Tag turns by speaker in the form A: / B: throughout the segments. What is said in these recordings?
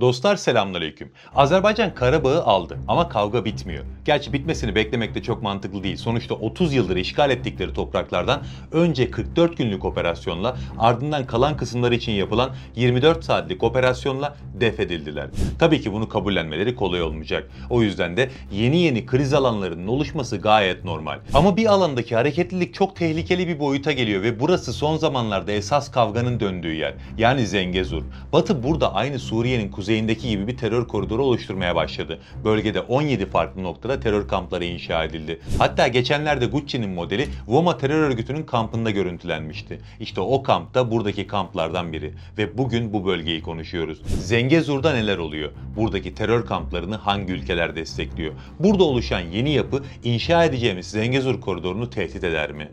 A: Dostlar selamünaleyküm. Azerbaycan Karabağ'ı aldı ama kavga bitmiyor. Gerçi bitmesini beklemek de çok mantıklı değil. Sonuçta 30 yıldır işgal ettikleri topraklardan önce 44 günlük operasyonla ardından kalan kısımlar için yapılan 24 saatlik operasyonla def edildiler. Tabii ki bunu kabullenmeleri kolay olmayacak. O yüzden de yeni yeni kriz alanlarının oluşması gayet normal. Ama bir alandaki hareketlilik çok tehlikeli bir boyuta geliyor ve burası son zamanlarda esas kavganın döndüğü yer. Yani Zengezur. Batı burada aynı Suriye'nin kuzeyindeki gibi bir terör koridoru oluşturmaya başladı. Bölgede 17 farklı noktada terör kampları inşa edildi. Hatta geçenlerde Gucci'nin modeli Voma terör örgütünün kampında görüntülenmişti. İşte o kamp da buradaki kamplardan biri ve bugün bu bölgeyi konuşuyoruz. Zengezur'da neler oluyor? Buradaki terör kamplarını hangi ülkeler destekliyor? Burada oluşan yeni yapı inşa edeceğimiz Zengezur koridorunu tehdit eder mi?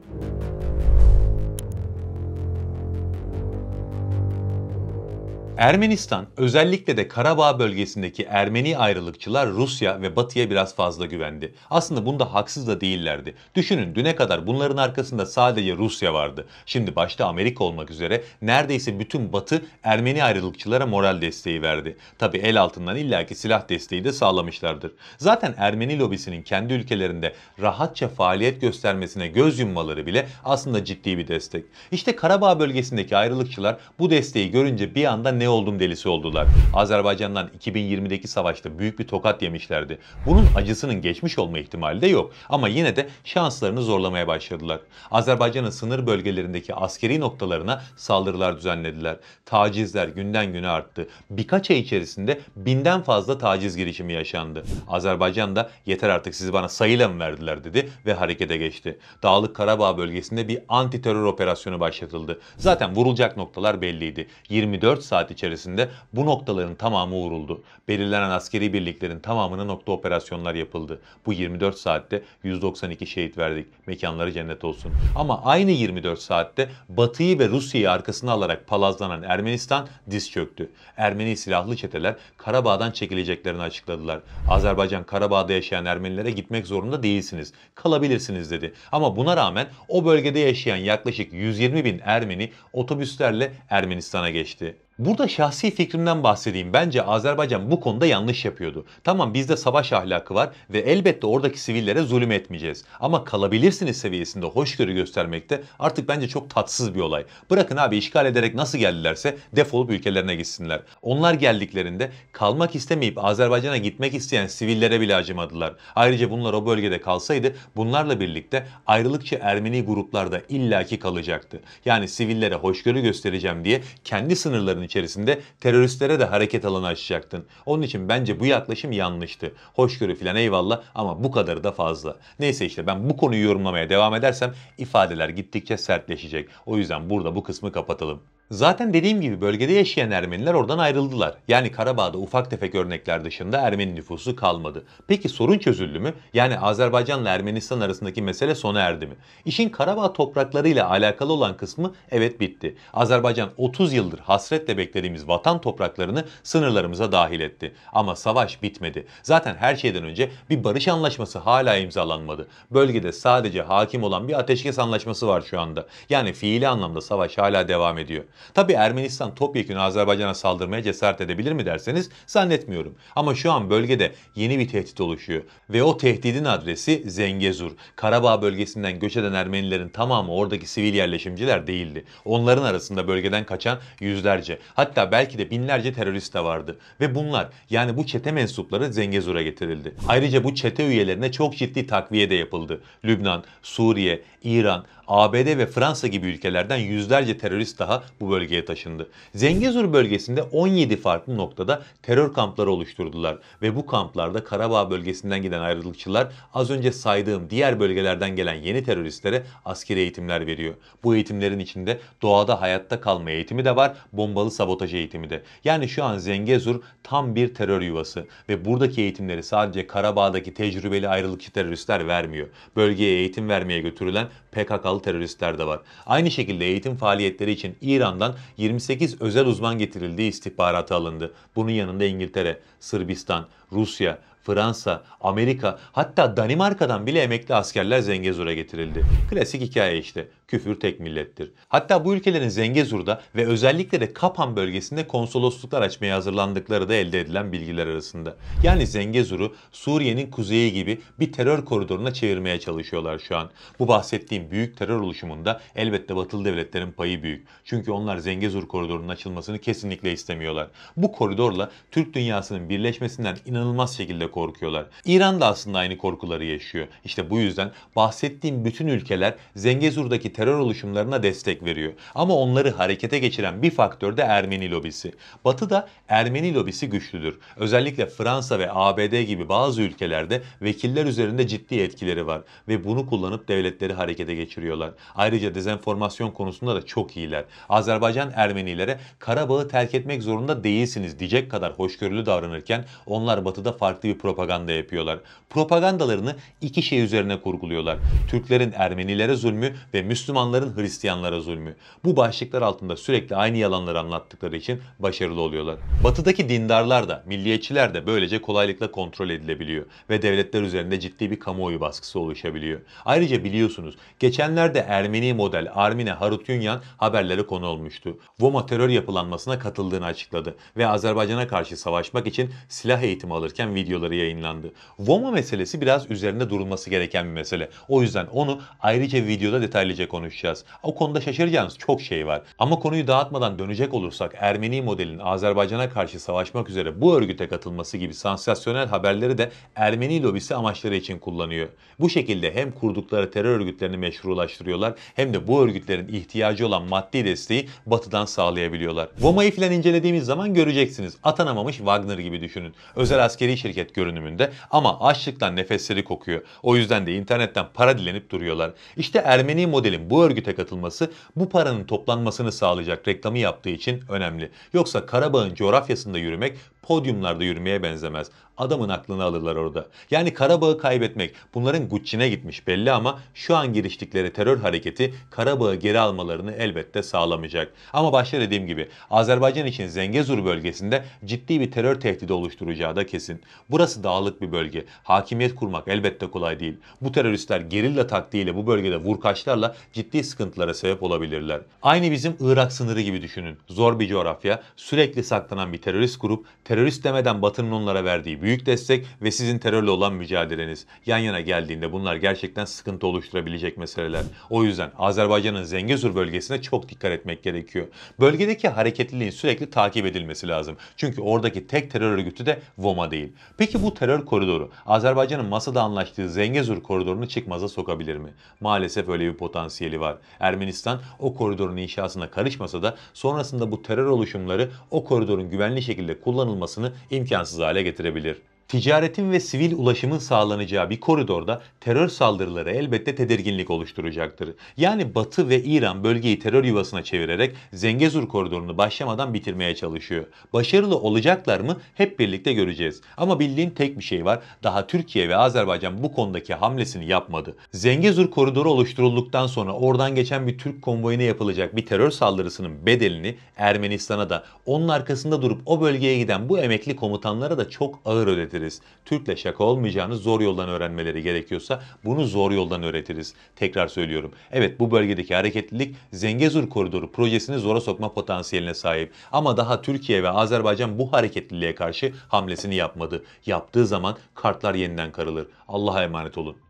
A: Ermenistan özellikle de Karabağ bölgesindeki Ermeni ayrılıkçılar Rusya ve Batı'ya biraz fazla güvendi. Aslında bunda haksız da değillerdi. Düşünün düne kadar bunların arkasında sadece Rusya vardı. Şimdi başta Amerika olmak üzere neredeyse bütün Batı Ermeni ayrılıkçılara moral desteği verdi. Tabi el altından illaki silah desteği de sağlamışlardır. Zaten Ermeni lobisinin kendi ülkelerinde rahatça faaliyet göstermesine göz yummaları bile aslında ciddi bir destek. İşte Karabağ bölgesindeki ayrılıkçılar bu desteği görünce bir anda ne oldum delisi oldular. Azerbaycan'dan 2020'deki savaşta büyük bir tokat yemişlerdi. Bunun acısının geçmiş olma ihtimali de yok. Ama yine de şanslarını zorlamaya başladılar. Azerbaycan'ın sınır bölgelerindeki askeri noktalarına saldırılar düzenlediler. Tacizler günden güne arttı. Birkaç ay içerisinde binden fazla taciz girişimi yaşandı. Azerbaycan da yeter artık sizi bana sayıyla mı verdiler dedi ve harekete geçti. Dağlık Karabağ bölgesinde bir anti terör operasyonu başlatıldı. Zaten vurulacak noktalar belliydi. 24 saat içinde içerisinde bu noktaların tamamı vuruldu. Belirlenen askeri birliklerin tamamına nokta operasyonlar yapıldı. Bu 24 saatte 192 şehit verdik. Mekanları cennet olsun. Ama aynı 24 saatte Batı'yı ve Rusya'yı arkasına alarak palazlanan Ermenistan diz çöktü. Ermeni silahlı çeteler Karabağ'dan çekileceklerini açıkladılar. Azerbaycan Karabağ'da yaşayan Ermenilere gitmek zorunda değilsiniz. Kalabilirsiniz dedi. Ama buna rağmen o bölgede yaşayan yaklaşık 120 bin Ermeni otobüslerle Ermenistan'a geçti. Burada şahsi fikrimden bahsedeyim. Bence Azerbaycan bu konuda yanlış yapıyordu. Tamam bizde savaş ahlakı var ve elbette oradaki sivillere zulüm etmeyeceğiz. Ama kalabilirsiniz seviyesinde hoşgörü göstermekte artık bence çok tatsız bir olay. Bırakın abi işgal ederek nasıl geldilerse defolup ülkelerine gitsinler. Onlar geldiklerinde kalmak istemeyip Azerbaycan'a gitmek isteyen sivillere bile acımadılar. Ayrıca bunlar o bölgede kalsaydı bunlarla birlikte ayrılıkçı Ermeni gruplarda illaki kalacaktı. Yani sivillere hoşgörü göstereceğim diye kendi sınırlarını içerisinde teröristlere de hareket alanı açacaktın. Onun için bence bu yaklaşım yanlıştı. Hoşgörü filan eyvallah ama bu kadarı da fazla. Neyse işte ben bu konuyu yorumlamaya devam edersem ifadeler gittikçe sertleşecek. O yüzden burada bu kısmı kapatalım. Zaten dediğim gibi bölgede yaşayan Ermeniler oradan ayrıldılar. Yani Karabağ'da ufak tefek örnekler dışında Ermeni nüfusu kalmadı. Peki sorun çözüldü mü? Yani Azerbaycan'la Ermenistan arasındaki mesele sona erdi mi? İşin Karabağ topraklarıyla alakalı olan kısmı evet bitti. Azerbaycan 30 yıldır hasretle beklediğimiz vatan topraklarını sınırlarımıza dahil etti. Ama savaş bitmedi. Zaten her şeyden önce bir barış anlaşması hala imzalanmadı. Bölgede sadece hakim olan bir ateşkes anlaşması var şu anda. Yani fiili anlamda savaş hala devam ediyor. Tabi Ermenistan topyekun Azerbaycan'a saldırmaya cesaret edebilir mi derseniz zannetmiyorum. Ama şu an bölgede yeni bir tehdit oluşuyor ve o tehdidin adresi Zengezur. Karabağ bölgesinden göç eden Ermenilerin tamamı oradaki sivil yerleşimciler değildi. Onların arasında bölgeden kaçan yüzlerce hatta belki de binlerce terörist de vardı. Ve bunlar yani bu çete mensupları Zengezur'a getirildi. Ayrıca bu çete üyelerine çok ciddi takviye de yapıldı. Lübnan, Suriye, İran, ABD ve Fransa gibi ülkelerden yüzlerce terörist daha bu bölgeye taşındı. Zengezur bölgesinde 17 farklı noktada terör kampları oluşturdular ve bu kamplarda Karabağ bölgesinden giden ayrılıkçılar az önce saydığım diğer bölgelerden gelen yeni teröristlere askeri eğitimler veriyor. Bu eğitimlerin içinde doğada hayatta kalma eğitimi de var, bombalı sabotaj eğitimi de. Yani şu an Zengezur tam bir terör yuvası ve buradaki eğitimleri sadece Karabağ'daki tecrübeli ayrılıkçı teröristler vermiyor. Bölgeye eğitim vermeye götürülen PKK'lı silahlı teröristler de var. Aynı şekilde eğitim faaliyetleri için İran'dan 28 özel uzman getirildiği istihbaratı alındı. Bunun yanında İngiltere, Sırbistan, Rusya, Fransa, Amerika hatta Danimarka'dan bile emekli askerler Zengezur'a getirildi. Klasik hikaye işte. Küfür tek millettir. Hatta bu ülkelerin Zengezur'da ve özellikle de Kapan bölgesinde konsolosluklar açmaya hazırlandıkları da elde edilen bilgiler arasında. Yani Zengezur'u Suriye'nin kuzeyi gibi bir terör koridoruna çevirmeye çalışıyorlar şu an. Bu bahsettiğim büyük terör oluşumunda elbette batılı devletlerin payı büyük. Çünkü onlar Zengezur koridorunun açılmasını kesinlikle istemiyorlar. Bu koridorla Türk dünyasının birleşmesinden inanılmaz şekilde korkuyorlar. İran da aslında aynı korkuları yaşıyor. İşte bu yüzden bahsettiğim bütün ülkeler Zengezur'daki terör oluşumlarına destek veriyor. Ama onları harekete geçiren bir faktör de Ermeni lobisi. Batı'da Ermeni lobisi güçlüdür. Özellikle Fransa ve ABD gibi bazı ülkelerde vekiller üzerinde ciddi etkileri var ve bunu kullanıp devletleri harekete geçiriyorlar. Ayrıca dezenformasyon konusunda da çok iyiler. Azerbaycan Ermenilere Karabağ'ı terk etmek zorunda değilsiniz diyecek kadar hoşgörülü davranırken onlar batıda farklı bir propaganda yapıyorlar. Propagandalarını iki şey üzerine kurguluyorlar. Türklerin Ermenilere zulmü ve Müslümanların Hristiyanlara zulmü. Bu başlıklar altında sürekli aynı yalanları anlattıkları için başarılı oluyorlar. Batıdaki dindarlar da, milliyetçiler de böylece kolaylıkla kontrol edilebiliyor ve devletler üzerinde ciddi bir kamuoyu baskısı oluşabiliyor. Ayrıca biliyorsunuz geçenlerde Ermeni model Armine Harutyunyan haberlere konu olmuştu. Voma terör yapılanmasına katıldığını açıkladı ve Azerbaycan'a karşı savaşmak için silah eğitimi alırken videoları videoları yayınlandı. Voma meselesi biraz üzerinde durulması gereken bir mesele. O yüzden onu ayrıca videoda detaylıca konuşacağız. O konuda şaşıracağınız çok şey var. Ama konuyu dağıtmadan dönecek olursak Ermeni modelin Azerbaycan'a karşı savaşmak üzere bu örgüte katılması gibi sansasyonel haberleri de Ermeni lobisi amaçları için kullanıyor. Bu şekilde hem kurdukları terör örgütlerini meşrulaştırıyorlar hem de bu örgütlerin ihtiyacı olan maddi desteği batıdan sağlayabiliyorlar. Voma'yı filan incelediğimiz zaman göreceksiniz. Atanamamış Wagner gibi düşünün. Özel askeri şirket görünümünde ama açlıktan nefesleri kokuyor. O yüzden de internetten para dilenip duruyorlar. İşte Ermeni modelin bu örgüte katılması bu paranın toplanmasını sağlayacak reklamı yaptığı için önemli. Yoksa Karabağ'ın coğrafyasında yürümek podyumlarda yürümeye benzemez. Adamın aklını alırlar orada. Yani Karabağ'ı kaybetmek bunların Gucci'ne gitmiş belli ama şu an giriştikleri terör hareketi Karabağ'ı geri almalarını elbette sağlamayacak. Ama başta dediğim gibi Azerbaycan için Zengezur bölgesinde ciddi bir terör tehdidi oluşturacağı da kesin. Burası Burası dağlık bir bölge. Hakimiyet kurmak elbette kolay değil. Bu teröristler gerilla taktiğiyle bu bölgede vurkaçlarla ciddi sıkıntılara sebep olabilirler. Aynı bizim Irak sınırı gibi düşünün. Zor bir coğrafya, sürekli saklanan bir terörist grup, terörist demeden Batı'nın onlara verdiği büyük destek ve sizin terörle olan mücadeleniz. Yan yana geldiğinde bunlar gerçekten sıkıntı oluşturabilecek meseleler. O yüzden Azerbaycan'ın Zengezur bölgesine çok dikkat etmek gerekiyor. Bölgedeki hareketliliğin sürekli takip edilmesi lazım. Çünkü oradaki tek terör örgütü de VOMA değil. Peki Peki bu terör koridoru Azerbaycan'ın masada anlaştığı Zengezur koridorunu çıkmaza sokabilir mi? Maalesef öyle bir potansiyeli var. Ermenistan o koridorun inşasına karışmasa da sonrasında bu terör oluşumları o koridorun güvenli şekilde kullanılmasını imkansız hale getirebilir. Ticaretin ve sivil ulaşımın sağlanacağı bir koridorda terör saldırıları elbette tedirginlik oluşturacaktır. Yani Batı ve İran bölgeyi terör yuvasına çevirerek Zengezur koridorunu başlamadan bitirmeye çalışıyor. Başarılı olacaklar mı hep birlikte göreceğiz. Ama bildiğim tek bir şey var. Daha Türkiye ve Azerbaycan bu konudaki hamlesini yapmadı. Zengezur koridoru oluşturulduktan sonra oradan geçen bir Türk konvoyuna yapılacak bir terör saldırısının bedelini Ermenistan'a da onun arkasında durup o bölgeye giden bu emekli komutanlara da çok ağır ödetir öğretiriz. Türkle şaka olmayacağını zor yoldan öğrenmeleri gerekiyorsa bunu zor yoldan öğretiriz. Tekrar söylüyorum. Evet bu bölgedeki hareketlilik Zengezur Koridoru projesini zora sokma potansiyeline sahip. Ama daha Türkiye ve Azerbaycan bu hareketliliğe karşı hamlesini yapmadı. Yaptığı zaman kartlar yeniden karılır. Allah'a emanet olun.